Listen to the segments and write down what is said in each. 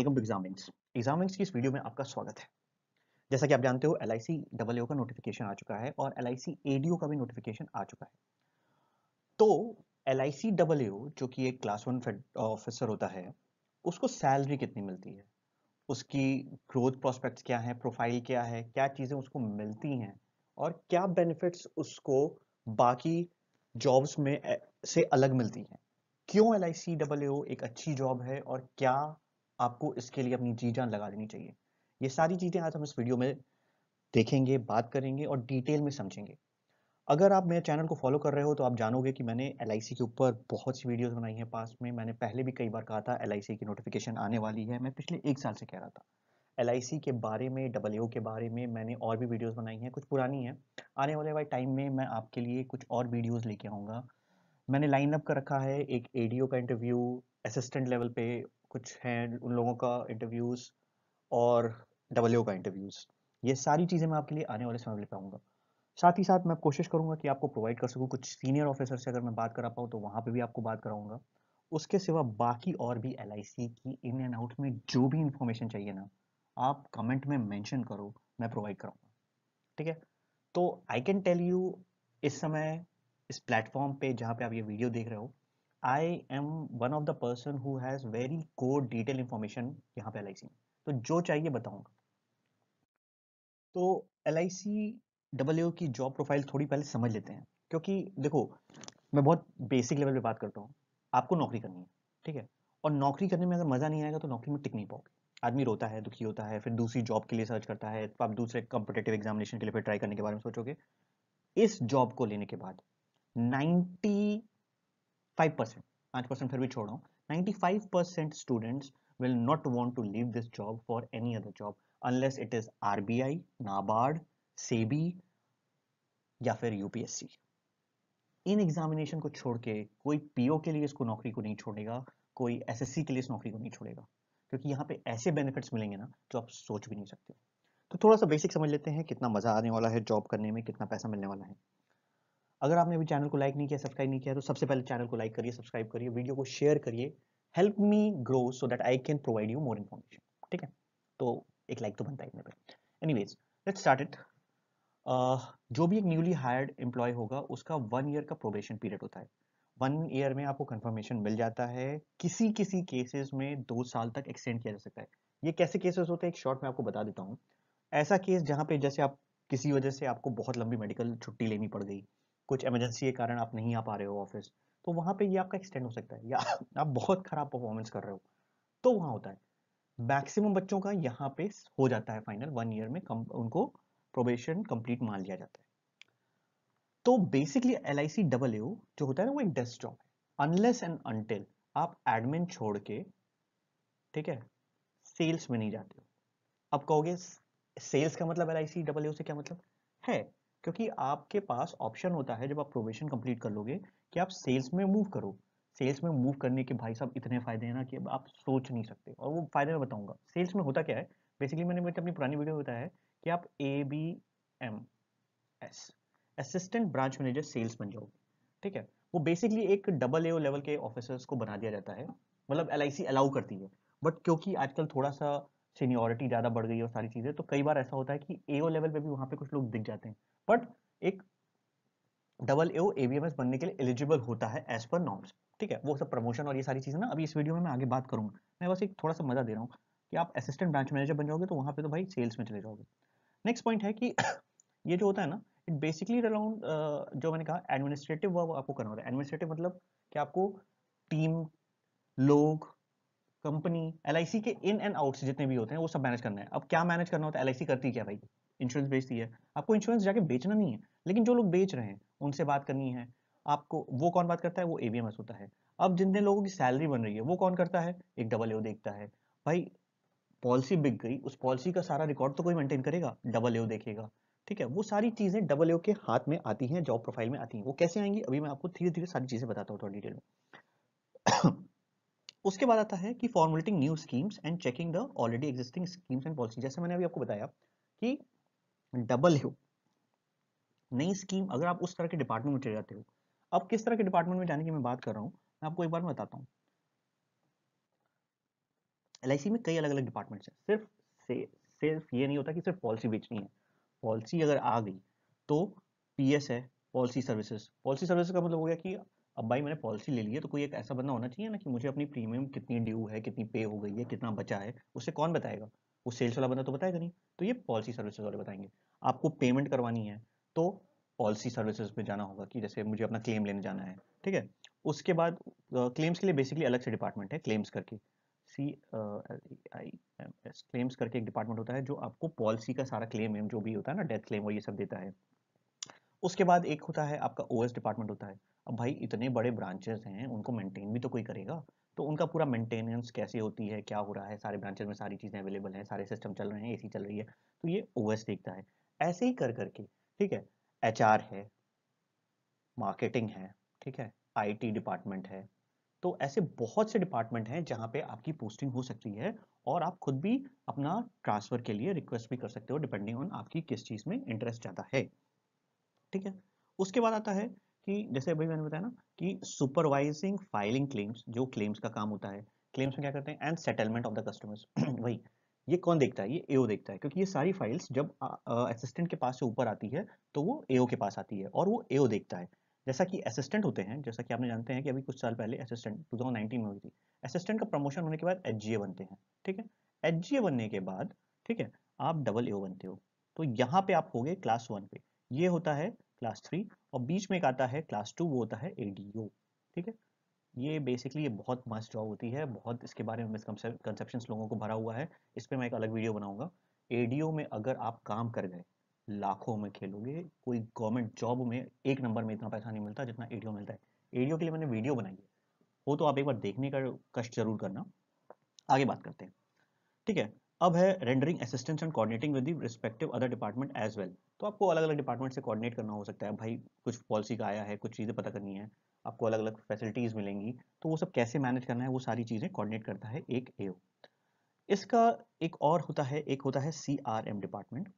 welcome to एग्जामिंग्स एग्जामिंग्स की इस video में आपका स्वागत है जैसा कि आप जानते हो L I C double O का नोटिफिकेशन आ चुका है और L I C A D O का भी नोटिफिकेशन आ चुका है तो L I C double O जो कि एक क्लास वन ऑफिसर होता है उसको सैलरी कितनी मिलती है उसकी ग्रोथ प्रोस्पेक्ट्स क्या है प्रोफाइल क्या है क्या चीज़ें उसको मिलती हैं और क्या बेनिफिट्स उसको बाकी जॉब्स में से अलग मिलती हैं क्यों L I C double O एक अच्छी जॉब है और क्या आपको इसके लिए अपनी जी जान लगा देनी चाहिए ये सारी चीज़ें आज हम इस वीडियो में देखेंगे बात करेंगे और डिटेल में समझेंगे अगर आप मेरे चैनल को फॉलो कर रहे हो तो आप जानोगे कि मैंने एल के ऊपर बहुत सी वीडियोस बनाई हैं पास में मैंने पहले भी कई बार कहा था एल की नोटिफिकेशन आने वाली है मैं पिछले एक साल से कह रहा था एल के बारे में डबल के बारे में मैंने और भी वीडियोस बनाई हैं कुछ पुरानी हैं आने वाले वाले टाइम में मैं आपके लिए कुछ और वीडियोज़ लेके आऊँगा मैंने लाइन अप कर रखा है एक ए का इंटरव्यू असिस्टेंट लेवल पे कुछ हैं उन लोगों का इंटरव्यूज़ और डब्ल्यू का इंटरव्यूज़ ये सारी चीज़ें मैं आपके लिए आने वाले समय में पाऊँगा साथ ही साथ मैं कोशिश करूँगा कि आपको प्रोवाइड कर सकूँ कुछ सीनियर ऑफिसर से अगर मैं बात करा पाऊँ तो वहाँ पर भी आपको बात कराऊँगा उसके सिवा बाकी और भी एल की इन एंड आउट में जो भी इंफॉर्मेशन चाहिए ना आप कमेंट में मैंशन करो मैं प्रोवाइड कराऊंगा ठीक है तो आई कैन टेल यू इस समय इस प्लेटफॉर्म पे जहाँ पे आप ये वीडियो देख रहे हो I am one of the person who has very core detail information यहाँ पे एल में तो जो चाहिए बताऊंगा तो एल आई सी डब्ल्यू की जॉब प्रोफाइल थोड़ी पहले समझ लेते हैं क्योंकि देखो मैं बहुत बेसिक लेवल पे बात करता हूँ आपको नौकरी करनी है ठीक है और नौकरी करने में अगर मज़ा नहीं आएगा तो नौकरी में टिक नहीं पाओगे आदमी रोता है दुखी होता है फिर दूसरी जॉब के लिए सर्च करता है तो आप दूसरे कॉम्पिटेटिव एग्जामिनेशन के लिए फिर ट्राई करने के बारे में सोचोगे इस जॉब को लेने के बाद 90 फाइव परसेंट पाँच परसेंट फिर भी छोड़ रहा हूँ ninety five percent students will not will not want to leave this job for any other job unless it is RBI, NABARD, SEBI या फिर यूपीएससी इन एग्जामिनेशन को छोड़ के कोई पीओ के लिए इसको नौकरी को नहीं छोड़ेगा कोई एसएससी के लिए इस नौकरी को नहीं छोड़ेगा क्योंकि यहाँ पे ऐसे बेनिफिट्स मिलेंगे ना जो आप सोच भी नहीं सकते तो थोड़ा सा बेसिक समझ लेते हैं कितना मजा आने वाला है जॉब करने में कितना पैसा मिलने वाला है अगर आपने अभी चैनल को लाइक नहीं किया सब्सक्राइब नहीं किया तो सबसे पहले चैनल को लाइक करिए सब्सक्राइब करिए वीडियो को शेयर करिए help me grow so that I can provide you more information ठीक है तो एक लाइक तो बनता है पे एनीवेज लेट्स स्टार्ट इट जो भी एक न्यूली हायर्ड एम्प्लॉय होगा उसका वन ईयर का प्रोबेशन पीरियड होता है वन ईयर में आपको कंफर्मेशन मिल जाता है किसी किसी केसेस में दो साल तक एक्सटेंड किया जा सकता है ये कैसे केसेस होते हैं एक शॉर्ट में आपको बता देता हूँ ऐसा केस जहाँ पे जैसे आप किसी वजह से आपको बहुत लंबी मेडिकल छुट्टी लेनी पड़ गई कुछ इमरजेंसी के कारण आप नहीं आ पा रहे हो ऑफिस तो वहां पे ये आपका एक्सटेंड हो सकता है या आप बहुत खराब परफॉर्मेंस कर रहे हो तो वहां होता है मैक्सिमम बच्चों का यहाँ पे हो जाता है फाइनल वन ईयर में कम, उनको प्रोबेशन कंप्लीट मान लिया जाता है तो basically L I C W जो होता है ना वो एक डेस्क जॉब है अनलेस एंड अनटिल आप एडमिन छोड़ के ठीक है सेल्स में नहीं जाते हो अब कहोगे सेल्स का मतलब L I C W से क्या मतलब है क्योंकि आपके पास ऑप्शन होता है जब आप प्रोबेशन कंप्लीट कर लोगे कि आप सेल्स में मूव करो सेल्स में मूव करने के भाई साहब इतने फायदे हैं ना कि आप सोच नहीं सकते और वो फायदे में बताऊंगा सेल्स में होता क्या है बेसिकली मैंने मेरी अपनी पुरानी वीडियो बताया है कि आप A B M S assistant branch manager sales बन जाओगे ठीक है वो बेसिकली एक डबल ए लेवल के ऑफिसर्स को बना दिया जाता है मतलब एल अलाउ करती है बट क्योंकि आजकल थोड़ा सा सीनियोरिटी ज़्यादा बढ़ गई है और सारी चीज़ें तो कई बार ऐसा होता है कि ए लेवल पे भी वहाँ पे कुछ लोग दिख जाते हैं बट एक डबल ए एबीएमएस बनने के लिए एलिजिबल होता है एज पर नॉर्म्स ठीक है वो सब प्रमोशन और ये सारी चीज़ें ना अभी इस वीडियो में मैं आगे बात करूंगा मैं बस एक थोड़ा सा मजा दे रहा हूँ कि आप असिस्टेंट ब्रांच मैनेजर बन जाओगे तो वहाँ पे तो भाई सेल्स में चले जाओगे नेक्स्ट पॉइंट है कि ये जो होता है ना इट बेसिकली अराउंड जो मैंने कहा एडमिनिस्ट्रेटिव वर्क आपको करना होता है एडमिनिस्ट्रेटिव मतलब कि आपको टीम लोग कंपनी एल के इन एंड आउट्स जितने भी होते हैं वो सब मैनेज करना है अब क्या मैनेज करना होता है एल करती क्या भाई इंश्योरेंस बेचती है आपको इंश्योरेंस जाके बेचना नहीं है लेकिन जो लोग बेच रहे हैं उनसे बात करनी है आपको वो कौन बात करता है वो एवीएमएस होता है अब जितने लोगों की सैलरी बन रही है वो कौन करता है एक डबल ओ देखता है भाई पॉलिसी बिक गई उस पॉलिसी का सारा रिकॉर्ड तो कोई मेंटेन करेगा डबल ओ देखेगा ठीक है वो सारी चीजें डबल ओ के हाथ में आती हैं जॉब प्रोफाइल में आती हैं वो कैसे आएंगी अभी मैं आपको धीरे धीरे सारी चीजें बताता हूँ थोड़ा डिटेल में उसके बाद आता है कि formulating new schemes and checking the already existing schemes and policy जैसे मैंने अभी आपको बताया कि डबल हो नई स्कीम अगर आप उस तरह के डिपार्टमेंट में चले जाते हो अब किस तरह के डिपार्टमेंट में जाने की मैं बात कर रहा हूँ मैं आपको एक बार बताता हूँ एल में कई अलग अलग डिपार्टमेंट्स हैं सिर्फ से, सिर्फ ये नहीं होता कि सिर्फ पॉलिसी बेचनी है पॉलिसी अगर आ गई तो पी है पॉलिसी सर्विसेज पॉलिसी सर्विसेज का मतलब हो गया कि अब भाई मैंने पॉलिसी ले ली है तो कोई एक ऐसा बंदा होना चाहिए ना कि मुझे अपनी प्रीमियम कितनी ड्यू है कितनी पे हो गई है कितना बचा है उसे कौन बताएगा वो सेल्स वाला बंदा तो बताएगा नहीं तो ये पॉलिसी सर्विसेज वाले बताएंगे आपको पेमेंट करवानी है तो पॉलिसी सर्विसेज में जाना होगा कि जैसे मुझे अपना क्लेम लेने जाना है ठीक है उसके बाद क्लेम्स के लिए बेसिकली अलग से डिपार्टमेंट है क्लेम्स करके C I M S claims करके एक डिपार्टमेंट होता है जो आपको पॉलिसी का सारा क्लेम जो भी होता है ना डेथ क्लेम वो ये सब देता है उसके बाद एक होता है आपका ओ डिपार्टमेंट होता है अब भाई इतने बड़े ब्रांचेस हैं उनको मेंटेन भी तो कोई करेगा तो उनका पूरा मेंटेनेंस कैसे होती है क्या हो रहा है सारे ब्रांचेज में सारी चीज़ें अवेलेबल हैं सारे सिस्टम चल रहे हैं ए चल रही है तो ये ओएस देखता है ऐसे ही कर करके ठीक है एच है मार्केटिंग है ठीक है आई डिपार्टमेंट है तो ऐसे बहुत से डिपार्टमेंट हैं जहाँ पे आपकी पोस्टिंग हो सकती है और आप खुद भी अपना ट्रांसफ़र के लिए रिक्वेस्ट भी कर सकते हो डिपेंडिंग ऑन आपकी किस चीज़ में इंटरेस्ट ज़्यादा है ठीक है उसके बाद आता है कि जैसे अभी मैंने बताया ना कि सुपरवाइजिंग फाइलिंग क्लेम्स जो क्लेम्स का काम होता है क्लेम्स में क्या करते हैं and settlement of the customers वही ये कौन देखता है ये एओ देखता है क्योंकि ये सारी फाइल्स जब असिस्टेंट के पास से ऊपर आती है तो वो एओ के पास आती है और वो एओ देखता है जैसा कि असिस्टेंट होते हैं जैसा कि आपने जानते हैं कि अभी कुछ साल पहले असिस्टेंट 2019 में हुई थी असिस्टेंट का प्रमोशन होने के बाद एच बनते हैं ठीक है एच बनने के बाद ठीक है आप डबल ए बनते हो तो यहाँ पे आप हो गए क्लास वन पे ये होता है क्लास थ्री और बीच में एक आता है क्लास टू वो होता है एडीओ ठीक है ये बेसिकली ये बहुत मस्त जॉब होती है बहुत इसके बारे में मिसकनसेप्शन लोगों को भरा हुआ है इस पर मैं एक अलग वीडियो बनाऊंगा एडीओ में अगर आप काम कर गए लाखों में खेलोगे कोई गवर्नमेंट जॉब में एक नंबर में इतना पैसा नहीं मिलता जितना एडीओ मिलता है एडीओ के लिए मैंने वीडियो बनाई है वो तो आप एक बार देखने का कष्ट जरूर करना आगे बात करते हैं ठीक है अब है rendering assistance and coordinating with respective other department as well तो आपको अलग अलग डिपार्टमेंट से कोऑर्डिनेट करना हो सकता है भाई कुछ पॉलिसी का आया है कुछ चीज़ें पता करनी है आपको अलग अलग फैसिलिटीज़ मिलेंगी तो वो सब कैसे मैनेज करना है वो सारी चीज़ें कोऑर्डिनेट करता है एक ए इसका एक और होता है एक होता है C R M department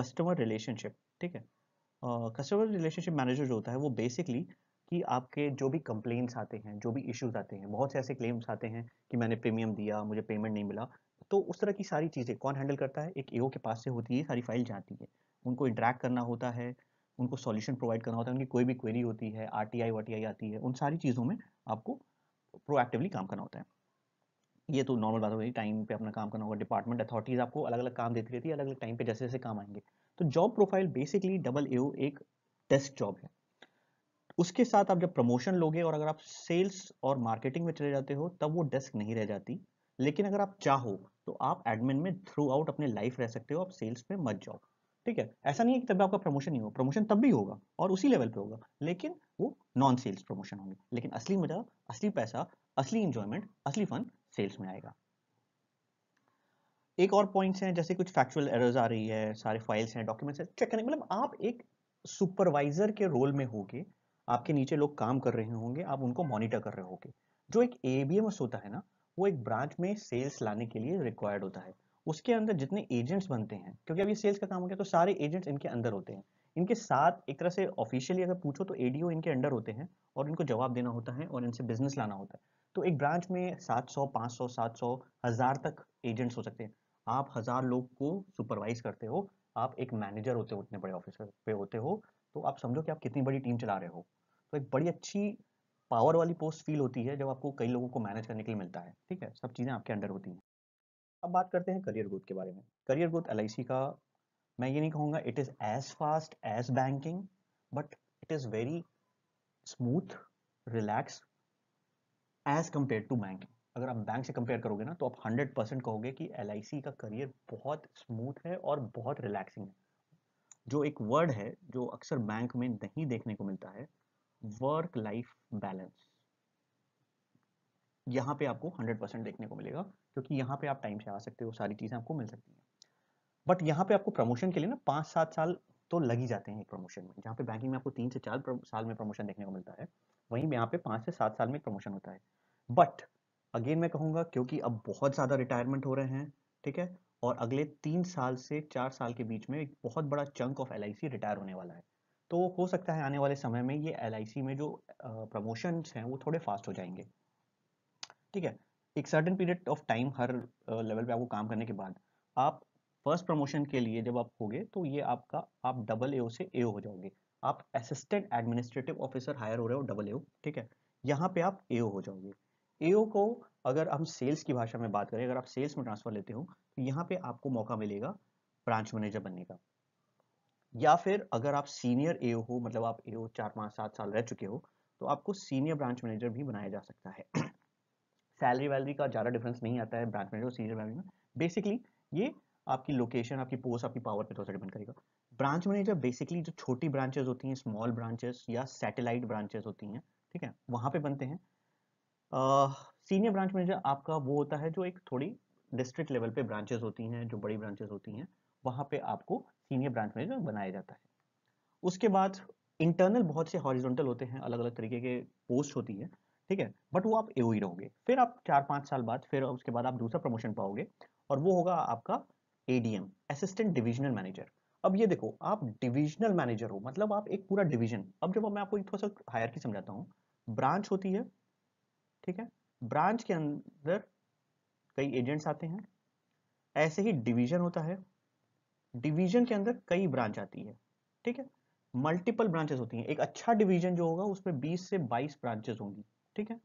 customer relationship ठीक है कस्टमर रिलेशनशिप मैनेजर जो होता है वो बेसिकली कि आपके जो भी कंप्लेंट्स आते हैं जो भी इश्यूज आते हैं बहुत से ऐसे क्लेम्स आते हैं कि मैंने प्रीमियम दिया मुझे पेमेंट नहीं मिला तो उस तरह की सारी चीज़ें कौन हैंडल करता है एक एओ के पास से होती है सारी फाइल जाती है उनको इंटरेक्ट करना होता है उनको सॉल्यूशन प्रोवाइड करना होता है उनकी कोई भी क्वेरी होती है आर टी आई आती है उन सारी चीज़ों में आपको प्रोएक्टिवली काम करना होता है ये तो नॉर्मल बात हो गई टाइम पे अपना काम करना होगा डिपार्टमेंट अथॉरिटीज़ आपको अलग अलग काम देती रहती है अलग अलग टाइम पे जैसे जैसे काम आएंगे तो job profile basically double A एक डेस्क जॉब है उसके साथ आप जब प्रमोशन लोगे और अगर आप सेल्स और मार्केटिंग में चले जाते हो तब वो डेस्क नहीं रह जाती लेकिन अगर आप चाहो तो आप एडमिन में थ्रू आउट अपने लाइफ रह सकते हो आप सेल्स में मत जाओ ठीक है ऐसा नहीं है कि तब आपका प्रमोशन नहीं होगा प्रमोशन तब भी होगा और उसी लेवल पे होगा लेकिन वो नॉन सेल्स प्रमोशन होंगे लेकिन असली मजा असली पैसा असली इंजॉयमेंट असली फन सेल्स में आएगा एक और पॉइंट्स हैं जैसे कुछ फैक्चुअल एरर्स आ रही है सारे फाइल्स हैं डॉक्यूमेंट्स हैं चेक करने मतलब आप एक सुपरवाइजर के रोल में होगे आपके नीचे लोग काम कर रहे होंगे आप उनको मॉनिटर कर रहे होंगे जो एक ए होता है ना वो एक ब्रांच में सेल्स लाने के लिए रिक्वायर्ड होता है उसके अंदर जितने एजेंट्स बनते हैं क्योंकि अब ये सेल्स का काम हो गया तो सारे एजेंट्स इनके अंदर होते हैं इनके साथ एक तरह से ऑफिशियली अगर पूछो तो एडीओ इनके अंडर होते हैं और इनको जवाब देना होता है और इनसे बिजनेस लाना होता है तो एक ब्रांच में 700, 500, 700, हजार तक एजेंट्स हो सकते हैं आप हजार लोग को सुपरवाइज करते हो आप एक मैनेजर होते हो उतने बड़े ऑफिसर पे होते हो तो आप समझो कि आप कितनी बड़ी टीम चला रहे हो तो एक बड़ी अच्छी पावर वाली पोस्ट फील होती है जब आपको कई लोगों को मैनेज करने के लिए मिलता है ठीक है सब चीज़ें आपके अंडर होती हैं अब बात करते हैं करियर ग्रोथ के बारे में करियर ग्रोथ एल का मैं ये नहीं कहूँगा it is as fast as banking but it is very smooth relax as compare to banking अगर आप बैंक से कंपेयर करोगे ना तो आप 100 परसेंट कहोगे कि एल का करियर बहुत स्मूथ है और बहुत रिलैक्सिंग है जो एक वर्ड है जो अक्सर बैंक में नहीं देखने को मिलता है वर्क लाइफ बैलेंस यहाँ पे आपको 100% देखने को मिलेगा क्योंकि यहाँ पे आप टाइम से आ सकते हो सारी चीज़ें आपको मिल सकती हैं बट यहाँ पे आपको प्रमोशन के लिए ना पाँच सात साल तो लग ही जाते हैं एक प्रमोशन में जहाँ पे बैंकिंग में आपको तीन से चार साल में प्रमोशन देखने को मिलता है वहीं यहाँ पे पाँच से सात साल में प्रमोशन होता है बट अगेन मैं कहूँगा क्योंकि अब बहुत ज़्यादा रिटायरमेंट हो रहे हैं ठीक है और अगले तीन साल से चार साल के बीच में एक बहुत बड़ा चंक ऑफ एल रिटायर होने वाला है तो हो सकता है आने वाले समय में ये एल में जो प्रमोशन हैं वो थोड़े फास्ट हो जाएंगे ठीक है एक सर्टन पीरियड ऑफ टाइम हर लेवल uh, पे आपको काम करने के बाद आप फर्स्ट प्रमोशन के लिए जब आप होगे तो ये आपका आप डबल ए से ए हो जाओगे आप असिस्टेंट एडमिनिस्ट्रेटिव ऑफिसर हायर हो रहे हो डबल ए ठीक है यहाँ पे आप ए हो जाओगे ए को अगर हम सेल्स की भाषा में बात करें अगर आप सेल्स में ट्रांसफर लेते हो तो यहाँ पे आपको मौका मिलेगा ब्रांच मैनेजर बनने का या फिर अगर आप सीनियर ए हो मतलब आप ए चार पाँच सात साल रह चुके हो तो आपको सीनियर ब्रांच मैनेजर भी बनाया जा सकता है सैलरी वैलरी का ज़्यादा डिफरेंस नहीं आता है ब्रांच मैनेजर और सीनियर मैनेजर में बेसिकली ये आपकी लोकेशन आपकी पोस्ट आपकी पावर पे थोड़ा सा डिपेंड करेगा ब्रांच मैनेजर बेसिकली जो छोटी ब्रांचेज होती हैं स्मॉल ब्रांचेस या सैटेलाइट ब्रांचेस होती हैं ठीक है वहाँ पे बनते हैं सीनियर ब्रांच मैनेजर आपका वो होता है जो एक थोड़ी डिस्ट्रिक्ट लेवल पे ब्रांचेस होती हैं जो बड़ी ब्रांचेस होती हैं वहाँ पे आपको सीनियर ब्रांच मैनेजर बनाया जाता है उसके बाद इंटरनल बहुत से हॉरिजॉन्टल होते हैं अलग अलग तरीके के पोस्ट होती है ठीक है बट वो आप ए e रहोगे फिर आप चार पांच साल बाद फिर उसके बाद आप दूसरा प्रमोशन पाओगे और वो होगा आपका एडीएम असिस्टेंट डिविजनल मैनेजर अब ये देखो आप डिविजनल मैनेजर हो मतलब आप एक पूरा डिविजन अब जब मैं आपको थोड़ा सा हायर की समझाता हूँ ब्रांच होती है ठीक है ब्रांच के अंदर कई एजेंट्स आते हैं ऐसे ही डिवीजन होता है डिवीजन के अंदर कई ब्रांच आती है ठीक है मल्टीपल ब्रांचेस होती हैं एक अच्छा डिवीजन जो होगा उसमें 20 से 22 ब्रांचेस होंगी ठीक है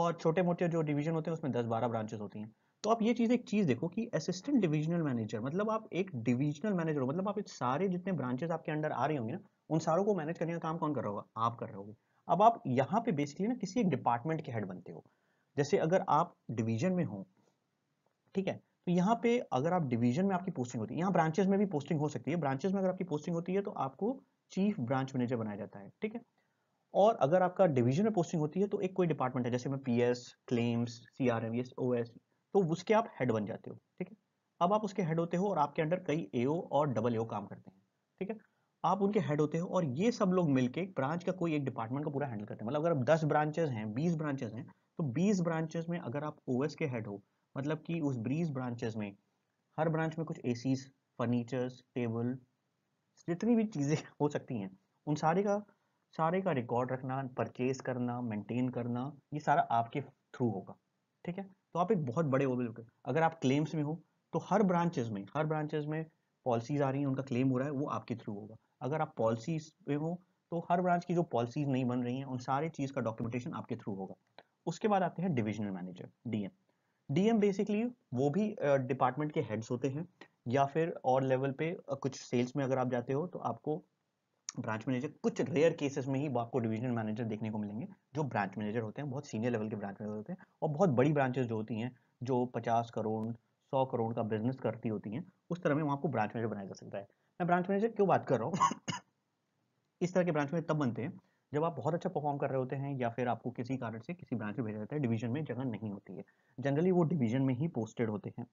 और छोटे मोटे जो डिवीजन होते हैं उसमें दस बारह ब्रांचेस होती हैं तो आप ये चीज़ एक चीज़ देखो कि असिस्टेंट डिविजनल मैनेजर मतलब आप एक डिविजनल मैनेजर हो मतलब आप सारे जितने ब्रांचेस आपके अंडर आ रही होंगे ना उन सारों को मैनेज करने का काम कौन कर रहा होगा आप कर रहे हो अब आप यहाँ पे बेसिकली ना किसी एक डिपार्टमेंट के हेड बनते हो जैसे अगर आप डिवीजन में हो ठीक है तो यहाँ पे अगर आप डिवीजन में आपकी पोस्टिंग होती है यहाँ ब्रांचेस में भी पोस्टिंग हो सकती है ब्रांचेस में अगर आपकी पोस्टिंग होती है तो आपको चीफ ब्रांच मैनेजर बनाया जाता है ठीक है और अगर आपका डिवीजन में पोस्टिंग होती है तो एक कोई डिपार्टमेंट है जैसे मैं P S claims C R M S O S तो उसके आप हेड बन जाते हो ठीक है अब आप उसके हेड होते हो और आपके अंडर कई ए और डबल ए काम करते हैं ठीक है आप उनके हेड होते हो और ये सब लोग मिलके ब्रांच का कोई एक डिपार्टमेंट का पूरा हैंडल करते हैं मतलब अगर आप दस ब्रांचेज हैं बीस ब्रांचेज हैं तो बीस ब्रांचेज में अगर आप ओ के हेड हो मतलब कि उस बीस ब्रांचेज में हर ब्रांच में कुछ ए फर्नीचर्स टेबल जितनी भी चीज़ें हो सकती हैं उन सारे का सारे का रिकॉर्ड रखना परचेज करना मेंटेन करना ये सारा आपके थ्रू होगा ठीक है तो आप एक बहुत बड़े ओवरव्यू अगर आप क्लेम्स में हो तो हर ब्रांचेज में हर ब्रांचेज में पॉलिसीज आ रही हैं उनका क्लेम हो रहा है वो आपके थ्रू होगा अगर आप पॉलिसीज में हो तो हर ब्रांच की जो पॉलिसीज नहीं बन रही हैं उन सारे चीज़ का डॉक्यूमेंटेशन आपके थ्रू होगा उसके बाद आते हैं divisional manager DM DM basically वो भी डिपार्टमेंट के हेड्स होते हैं या फिर और लेवल पे कुछ सेल्स में अगर आप जाते हो तो आपको ब्रांच मैनेजर कुछ रेयर केसेस में ही आपको डिवीजन मैनेजर देखने को मिलेंगे जो ब्रांच मैनेजर होते हैं बहुत सीनियर लेवल के ब्रांच मैनेजर होते हैं और बहुत बड़ी ब्रांचेज जो होती हैं जो पचास करोड़ सौ करोड़ का बिजनेस करती होती हैं उस तरह में वहाँ को ब्रांच मैनेजर बनाया जा सकता है मैं ब्रांच मैनेजर क्यों बात कर रहा हूँ इस तरह के ब्रांच मैनेजर तब बनते हैं जब आप बहुत अच्छा परफॉर्म कर रहे होते हैं या फिर आपको किसी कारण से किसी ब्रांच में भेजा जाता है डिवीजन में जगह नहीं होती है जनरली वो डिवीजन में ही पोस्टेड होते हैं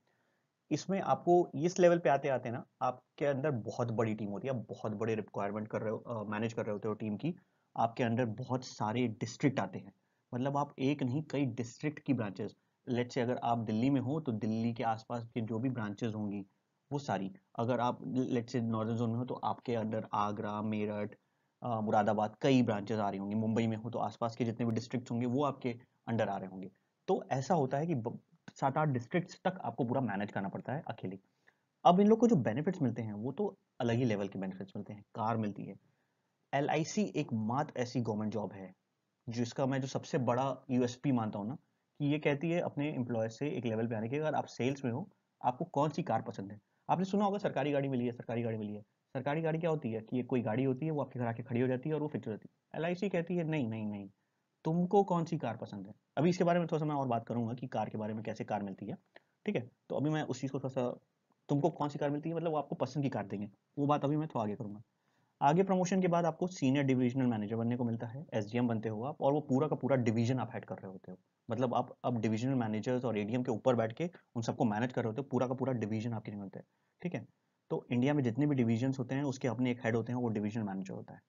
इसमें आपको इस लेवल पे आते आते ना आपके अंदर बहुत बड़ी टीम होती है आप बहुत बड़े रिक्वायरमेंट कर रहे हो मैनेज कर रहे होते हो टीम की आपके अंदर बहुत सारे डिस्ट्रिक्ट आते हैं मतलब आप एक नहीं कई डिस्ट्रिक्ट की ब्रांचेस लेट से अगर आप दिल्ली में हो तो दिल्ली के आसपास के जो भी ब्रांचेज होंगी वो सारी अगर आप लेट से नॉर्दर्न जोन में हो तो आपके अंदर आगरा मेरठ मुरादाबाद कई ब्रांचेज आ रही होंगी मुंबई में हो तो आसपास के जितने भी डिस्ट्रिक्ट होंगे वो आपके अंडर आ रहे होंगे तो ऐसा होता है कि सात आठ डिस्ट्रिक्ट तक आपको पूरा मैनेज करना पड़ता है अकेले अब इन लोग को जो बेनिफिट्स मिलते हैं वो तो अलग ही लेवल के बेनिफिट्स मिलते हैं कार मिलती है एल एक मात्र ऐसी गवर्नमेंट जॉब है जिसका मैं जो सबसे बड़ा यूएसपी मानता हूँ ना कि ये कहती है अपने एम्प्लॉय से एक लेवल पे आने के अगर आप सेल्स में हो आपको कौन सी कार पसंद है आपने सुना होगा सरकारी गाड़ी मिली है सरकारी गाड़ी मिली है सरकारी गाड़ी क्या होती है कि ये कोई गाड़ी होती है वो आपके घर आके खड़ी हो जाती है और वो फिक्स हो जाती है एल कहती है नहीं नहीं नहीं तुमको कौन सी कार पसंद है अभी इसके बारे में थोड़ा सा मैं और बात करूंगा कि कार के बारे में कैसे कार मिलती है ठीक है तो अभी मैं उस चीज़ को थोड़ा सा तुमको कौन सी कार मिलती है मतलब वो आपको पसंद की कार देंगे वो बात अभी मैं थोड़ा आगे करूंगा आगे प्रमोशन के बाद आपको सीनियर डिविजनल मैनेजर बनने को मिलता है एस बनते हो आप और वो पूरा का पूरा डिवीजन आप हेड कर रहे होते हो मतलब आप अब डिविजनल मैनेजर्स और एडीएम के ऊपर बैठ के उन सबको मैनेज कर रहे होते हो पूरा का पूरा डिवीजन आपके लिए होता है ठीक है तो इंडिया में जितने भी डिविजन होते हैं उसके अपने एक हेड होते हैं वो डिविजनल मैनेजर होता है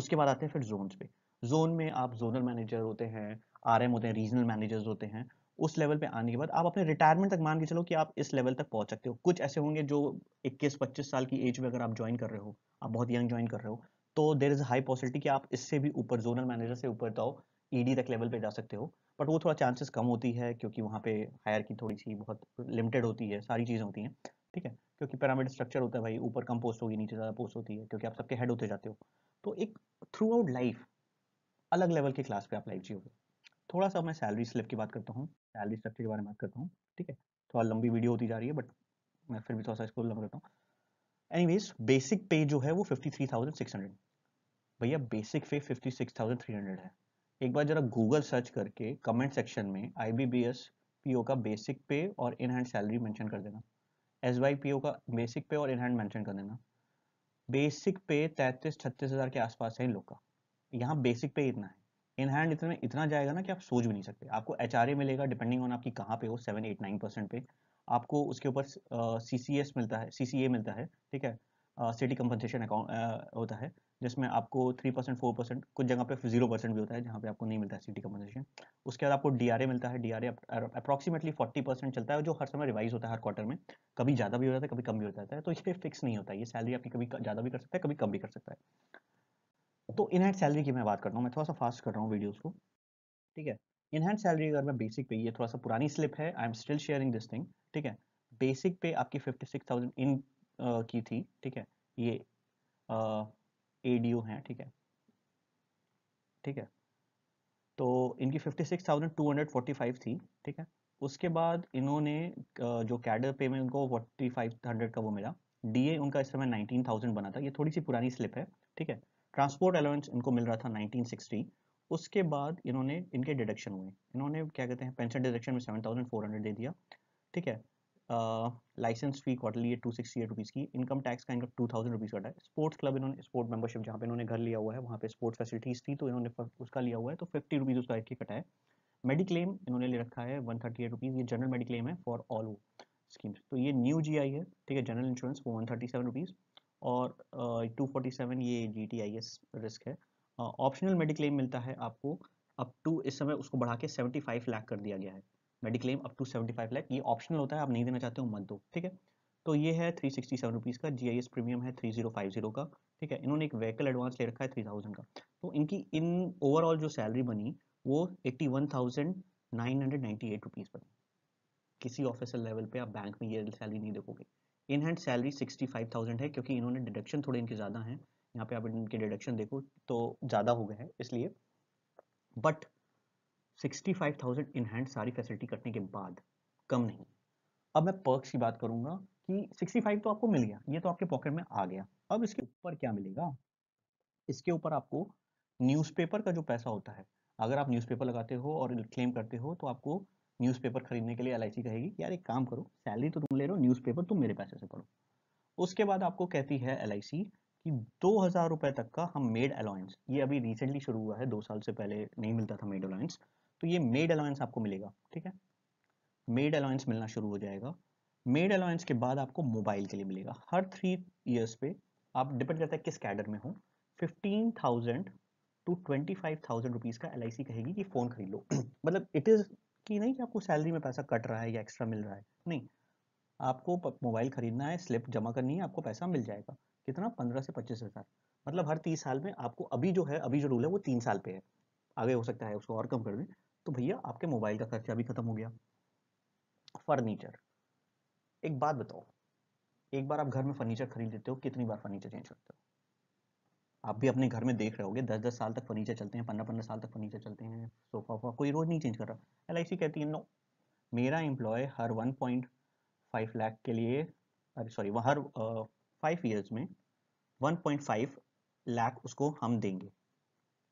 उसके बाद आते हैं फिर जोन्स पे जोन में आप जोनल मैनेजर होते हैं आर होते हैं रीजनल मैनेजर्स होते हैं उस लेवल पे आने के बाद आप अपने रिटायरमेंट तक मान के चलो कि आप इस लेवल तक पहुंच सकते हो कुछ ऐसे होंगे जो 21-25 साल की एज में अगर आप ज्वाइन कर रहे हो आप बहुत यंग ज्वाइन कर रहे हो तो देर इज हाई पॉसिबिलिटी कि आप इससे भी ऊपर जोनल मैनेजर से ऊपर जाओ ईडी e तक लेवल पे जा सकते हो बट वो थोड़ा चांसेस कम होती है क्योंकि वहाँ पे हायर की थोड़ी सी बहुत लिमिटेड होती है सारी चीज़ें होती हैं ठीक है क्योंकि पैरामिड स्ट्रक्चर होता है भाई ऊपर कम पोस्ट होगी नीचे ज़्यादा पोस्ट होती है क्योंकि आप सबके हेड होते जाते हो तो एक थ्रू आउट लाइफ अलग लेवल की क्लास पे आप लाइव जियोगे थोड़ा सा मैं सैलरी स्लिप की बात करता हूँ सैलरी स्ट्रक्चर के बारे में बात करता हूँ ठीक है थोड़ा लंबी वीडियो होती जा रही है बट मैं फिर भी थोड़ा सा इसको लंबा करता हूँ एनी बेसिक पे जो है वो फिफ्टी भैया बेसिक पे फिफ्टी है एक बार जरा गूगल सर्च करके कमेंट सेक्शन में आई बी बी का बेसिक पे और इन हैंड सैलरी मैंशन कर देना एस वाई पी ओ का बेसिक पे और इन हैंड मैंशन कर देना बेसिक पे तैंतीस छत्तीस हज़ार के आसपास है इन लोग का यहाँ बेसिक पे इतना है इन हैंड इतने में इतना जाएगा ना कि आप सोच भी नहीं सकते आपको एच मिलेगा डिपेंडिंग ऑन आपकी कहाँ पे हो सेवन एट नाइन परसेंट पे आपको उसके ऊपर सी सी एस मिलता है सी सी ए मिलता है ठीक है सिटी कंपनसेशन अकाउंट होता है जिसमें आपको थ्री परसेंट फोर परसेंट कुछ जगह पे जीरो परसेंट भी होता है जहाँ पे आपको नहीं मिलता है सिटी कंपनसेशन उसके बाद आपको डी आर ए मिलता है D R A approximately forty percent चलता है जो हर समय रिवाइज होता है हर क्वार्टर में कभी ज़्यादा भी हो जाता है कभी कम भी हो जाता है तो ये फिक्स नहीं होता है ये सैलरी आपकी कभी ज़्यादा भी कर सकता है कभी कम भी कर सकता है तो इनहैंड सैलरी की मैं बात करता हूँ मैं थोड़ा सा फास्ट कर रहा हूँ वीडियोज़ को ठीक है इनहैंड सैलरी अगर मैं बेसिक पे ये थोड़ा सा पुरानी स्लिप है I am still sharing this thing ठीक है बेसिक पे आपकी फिफ्टी सिक्स थाउजेंड इन की थी ठीक है ये ए डी ओ है ठीक है ठीक है तो इनकी fifty six thousand two hundred forty five थी ठीक है उसके बाद इन्होंने जो कैडर पे में उनको फोर्टी फाइव हंड्रेड का वो मिला डी ए उनका इस समय नाइनटीन थाउजेंड बना था ये थोड़ी सी पुरानी स्लिप है ठीक है ट्रांसपोर्ट अलाउंस इनको मिल रहा था 1960 उसके बाद इन्होंने इनके डिडक्शन हुए इन्होंने क्या कहते हैं पेंशन डिडक्शन में 7400 दे दिया ठीक है licence fee quarterly two sixty eight rupees की इनकम टैक्स का इनका टू थाउजेंड रुपीज़ कटा है स्पोर्ट्स क्लब इन्होंने स्पोर्ट मेंबरशिप जहाँ पे इन्होंने घर लिया हुआ है वहाँ पे स्पोर्ट्स फैसिलिटीज़ थी तो इन्होंने उसका लिया हुआ है तो फिफ्टी रुपीज़ उसका एक कटा है मेडिक्लेम इन्होंने ले रखा है वन थर्टी एट रुपीज़ ये जनरल मेडिक्लेम है फॉर ऑल वो स्कीम्स तो ये न्यू जी आई है ठीक है जनरल इंश्योरेंस वो वन थर्टी सेवन रुपीज़ और टू फोर्टी सेवन ये G T I S risk है ऑप्शनल मेडिक्लेम मिलता है आपको अप टू इस समय उसको बढ़ा के सेवेंटी फाइव लाख कर दिया गया है mediclaim up to seventy five lakh ये ऑप्शनल होता है आप नहीं देना चाहते हो मत दो ठीक है तो ये है थ्री सिक्सटी सेवन रुपीज़ का जी आई एस प्रीमियम है थ्री जीरो फाइव जीरो का ठीक है इन्होंने एक व्हीकल एडवांस ले रखा है थ्री थाउजेंड का तो इनकी इन ओवरऑल जो सैलरी बनी वो eighty one thousand nine hundred ninety eight rupees बनी किसी ऑफिसर लेवल पे आप बैंक में ये सैलरी नहीं देखोगे in hand salary sixty five thousand है क्योंकि इन्होंने डिडक्शन थोड़े इनके ज़्यादा हैं यहाँ पे आप इनके डिडक्शन देखो तो ज़्यादा हो गए हैं इसलिए but sixty five thousand in hand सारी फैसिलिटी कटने के बाद कम नहीं अब मैं पर्क्स की बात करूंगा कि सिक्सटी फाइव तो आपको मिल गया ये तो आपके पॉकेट में आ गया अब इसके ऊपर क्या मिलेगा इसके ऊपर आपको न्यूज़पेपर का जो पैसा होता है अगर आप न्यूज़पेपर लगाते हो और क्लेम करते हो तो आपको न्यूज़पेपर खरीदने के लिए एल कहेगी यार एक काम करो सैलरी तो तुम ले रहे हो न्यूज़पेपर तुम मेरे पैसे से पढ़ो उसके बाद आपको कहती है एल कि दो हज़ार रुपये तक का हम मेड अलाउंस ये अभी रिसेंटली शुरू हुआ है दो साल से पहले नहीं मिलता था मेड अलाउंस तो ये मेड अलाउंस आपको मिलेगा ठीक है मेड अलाउंस मिलना शुरू हो जाएगा मेड अलाउंस के बाद आपको मोबाइल के लिए मिलेगा हर थ्री ईयर्स पे आप डिपेंड करता है किस कैडर में हो fifteen thousand to twenty five thousand rupees का एल कहेगी कि फ़ोन खरीद लो मतलब इट इज़ कि नहीं कि आपको सैलरी में पैसा कट रहा है या एक्स्ट्रा मिल रहा है नहीं आपको मोबाइल खरीदना है स्लिप जमा करनी है आपको पैसा मिल जाएगा कितना पंद्रह से पच्चीस हज़ार मतलब हर तीस साल में आपको अभी जो है अभी जो रूल है वो तीन साल पे है आगे हो सकता है उसको और कम कर दें तो भैया आपके मोबाइल का खर्चा भी खत्म हो गया फर्नीचर एक बात बताओ एक बार आप घर में फर्नीचर खरीद लेते हो कितनी बार फर्नीचर चेंज करते हो आप भी अपने घर में देख रहे होगे दस दस साल तक फर्नीचर चलते हैं पंद्रह पंद्रह साल तक फर्नीचर चलते हैं सोफा वोफा कोई रोज़ नहीं चेंज कर रहा एल कहती है नो मेरा एम्प्लॉय हर वन पॉइंट फाइव लाख के लिए अरे सॉरी वह हर फाइव ईयर्स में वन पॉइंट फाइव लाख उसको हम देंगे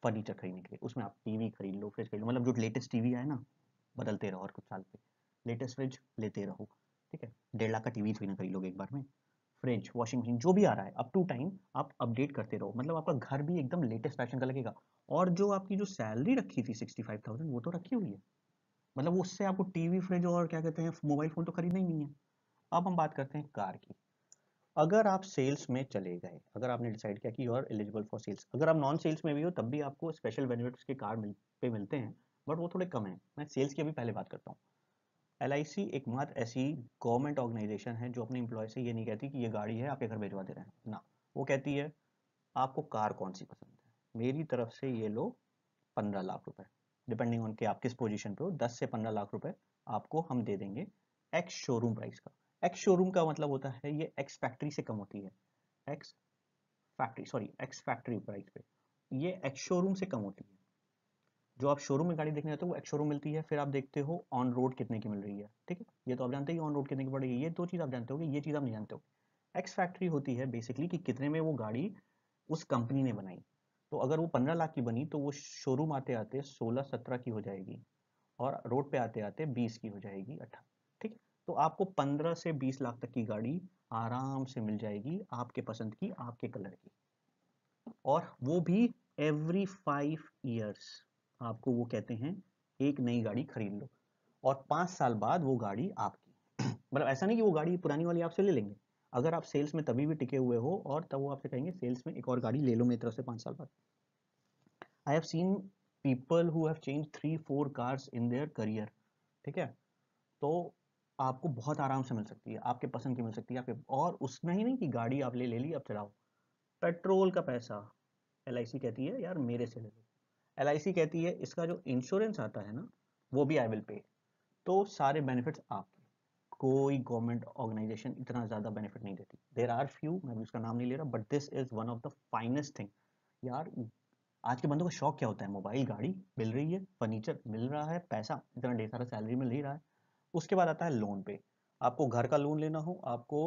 फर्नीचर खरीदने के लिए उसमें आप टीवी खरीद लो फ्रिज खरीद लो मतलब जो लेटेस्ट टीवी आए ना बदलते रहो और कुछ साल पे लेटेस्ट फ्रिज लेते रहो ठीक है डेढ़ लाख का टीवी थोड़ी ना खरीद लोगे एक बार में फ्रिज वॉशिंग मशीन जो भी आ रहा है अप टू टाइम आप अपडेट करते रहो मतलब आपका घर भी एकदम लेटेस्ट फैशन का लगेगा और जो आपकी जो सैलरी रखी थी सिक्सटी फाइव थाउजेंड वो तो रखी हुई है मतलब उससे आपको टीवी फ्रिज और क्या कहते हैं मोबाइल फ़ोन तो खरीदना ही नहीं है अब हम बात करते हैं कार की अगर आप सेल्स में चले गए अगर आपने डिसाइड किया कि you are eligible for sales अगर आप नॉन सेल्स में भी हो तब भी आपको स्पेशल बेनिफिट्स के कार मिल पे मिलते हैं बट वो थोड़े कम है मैं सेल्स की अभी पहले बात करता हूँ एल एकमात्र ऐसी गवर्नमेंट ऑर्गेनाइजेशन है जो अपने इंप्लॉय से ये नहीं कहती कि ये गाड़ी है आपके घर भेजवा दे रहे हैं ना वो कहती है आपको कार कौन सी पसंद है मेरी तरफ से ये लो पंद्रह लाख रुपए डिपेंडिंग ऑन के आप किस पोजीशन पे हो दस से पंद्रह लाख रुपए आपको हम दे देंगे एक्स शोरूम प्राइस का एक्स शोरूम का मतलब होता है ये एक्स फैक्ट्री से कम होती है ex factory sorry ex factory price पे ये एक्स शोरूम से कम होती है जो आप शोरूम में गाड़ी देखने जाते हो वो एक शोरूम मिलती है फिर आप देखते हो ऑन रोड कितने की मिल रही है ठीक है ये तो आप जानते ही ऑन रोड कितने की पड़ेगी ये दो चीज़ आप जानते हो ये चीज़ आप नहीं जानते हो एक्स फैक्ट्री होती है बेसिकली कि कितने में वो गाड़ी उस कंपनी ने बनाई तो अगर वो पंद्रह लाख की बनी तो वो शोरूम आते आते सोलह सत्रह की हो जाएगी और रोड पे आते आते बीस की हो जाएगी अट्ठारह ठीक तो आपको पंद्रह से बीस लाख तक की गाड़ी आराम से मिल जाएगी आपके पसंद की आपके कलर की और वो भी एवरी फाइव ईयर्स आपको वो कहते हैं एक नई गाड़ी खरीद लो और पाँच साल बाद वो गाड़ी आपकी मतलब ऐसा नहीं कि वो गाड़ी पुरानी वाली आपसे ले लेंगे अगर आप सेल्स में तभी भी टिके हुए हो और तब वो आपसे कहेंगे सेल्स में एक और गाड़ी ले लो मेरी तरफ से पाँच साल बाद I have seen people who have change three four cars in their career ठीक है तो आपको बहुत आराम से मिल सकती है आपके पसंद की मिल सकती है आपके और उसमें ही नहीं कि गाड़ी आप ले ले ली आप चलाओ पेट्रोल का पैसा एल कहती है यार मेरे से ले लो एल कहती है इसका जो इंश्योरेंस आता है ना वो भी आई विल पे तो सारे बेनिफिट्स आपके कोई गवर्नमेंट ऑर्गेनाइजेशन इतना ज़्यादा बेनिफिट नहीं देती देर आर फ्यू मैं भी उसका नाम नहीं ले रहा but this is one of the finest thing यार आज के बंदों का शौक क्या होता है मोबाइल गाड़ी मिल रही है फर्नीचर मिल रहा है पैसा इतना ढेर सारा सैलरी मिल ले रहा है उसके बाद आता है लोन पे आपको घर का लोन लेना हो आपको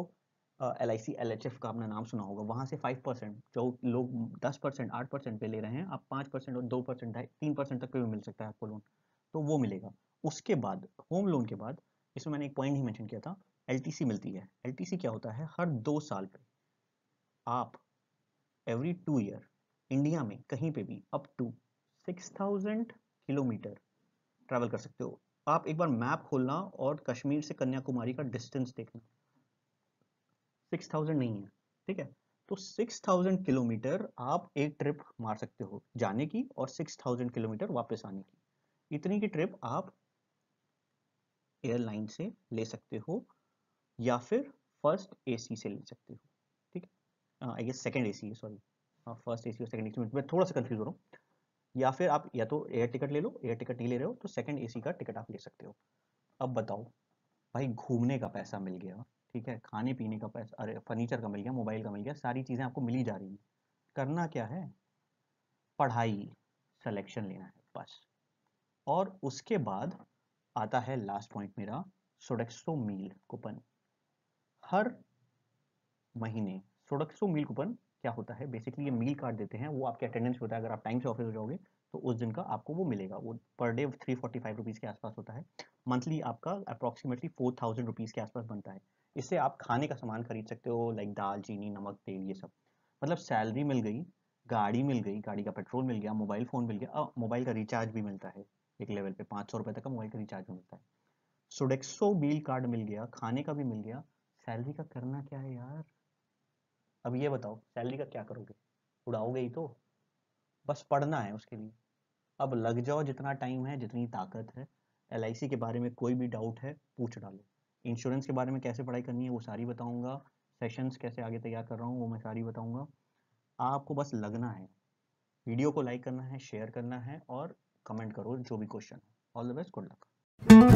L I C L H F का आपने नाम सुना होगा वहाँ से फाइव परसेंट जो लोग दस परसेंट आठ परसेंट पे ले रहे हैं आप पाँच परसेंट और दो परसेंट ढाई तीन परसेंट तक पे भी मिल सकता है आपको लोन तो वो मिलेगा उसके बाद होम लोन के बाद इसमें मैंने एक पॉइंट ही मैंशन किया था एल टी सी मिलती है एल टी सी क्या होता है हर दो साल पर आप एवरी टू ईयर इंडिया में कहीं पर भी up to six thousand kilometre travel कर सकते हो आप एक बार मैप खोलना और कश्मीर से कन्याकुमारी का डिस्टेंस देखना सिक्स थाउजेंड नहीं है ठीक है तो सिक्स थाउजेंड किलोमीटर आप एक ट्रिप मार सकते हो जाने की और सिक्स थाउजेंड किलोमीटर वापस आने की इतनी की ट्रिप आप एयरलाइन से ले सकते हो या फिर फर्स्ट एसी से ले सकते हो ठीक है I guess second A C sorry first C और सेकेंड ए सी मैं थोड़ा सा कन्फ्यूज हो रहा हूँ या फिर आप या तो एयर टिकट ले लो एयर टिकट नहीं ले रहे हो तो सेकेंड ए का टिकट आप ले सकते हो अब बताओ भाई घूमने का पैसा मिल गया ठीक है खाने पीने का पैसा अरे फर्नीचर का मिल गया मोबाइल का मिल गया सारी चीज़ें आपको मिली जा रही हैं करना क्या है पढ़ाई सिलेक्शन लेना है बस और उसके बाद आता है लास्ट पॉइंट मेरा सोडक्सो मील कूपन हर महीने सोडक्सो मील कूपन क्या होता है बेसिकली ये मील कार्ड देते हैं वो आपके अटेंडेंस होता है अगर आप टाइम से ऑफिस हो जाओगे तो उस दिन का आपको वो मिलेगा वो per day three forty five rupees के आसपास होता है मंथली आपका अप्रॉक्सीमेटली फोर थाउजेंड रुपीज़ के आसपास बनता है इससे आप खाने का सामान खरीद सकते हो लाइक दाल चीनी नमक तेल ये सब मतलब सैलरी मिल गई गाड़ी मिल गई गाड़ी का पेट्रोल मिल गया मोबाइल फ़ोन मिल गया मोबाइल का रिचार्ज भी मिलता है एक लेवल पे पाँच सौ रुपये तक का मोबाइल का रिचार्ज मिलता है सोडेक्सो बिल कार्ड मिल गया खाने का भी मिल गया सैलरी का करना क्या है यार अब ये बताओ सैलरी का क्या करोगे उड़ाओगे ही तो बस पढ़ना है उसके लिए अब लग जाओ जितना टाइम है जितनी ताकत है एल के बारे में कोई भी डाउट है पूछ डालो इंश्योरेंस के बारे में कैसे पढ़ाई करनी है वो सारी बताऊंगा सेशंस कैसे आगे तैयार कर रहा हूँ वो मैं सारी बताऊंगा आपको बस लगना है वीडियो को लाइक करना है शेयर करना है और कमेंट करो जो भी क्वेश्चन है all the best good luck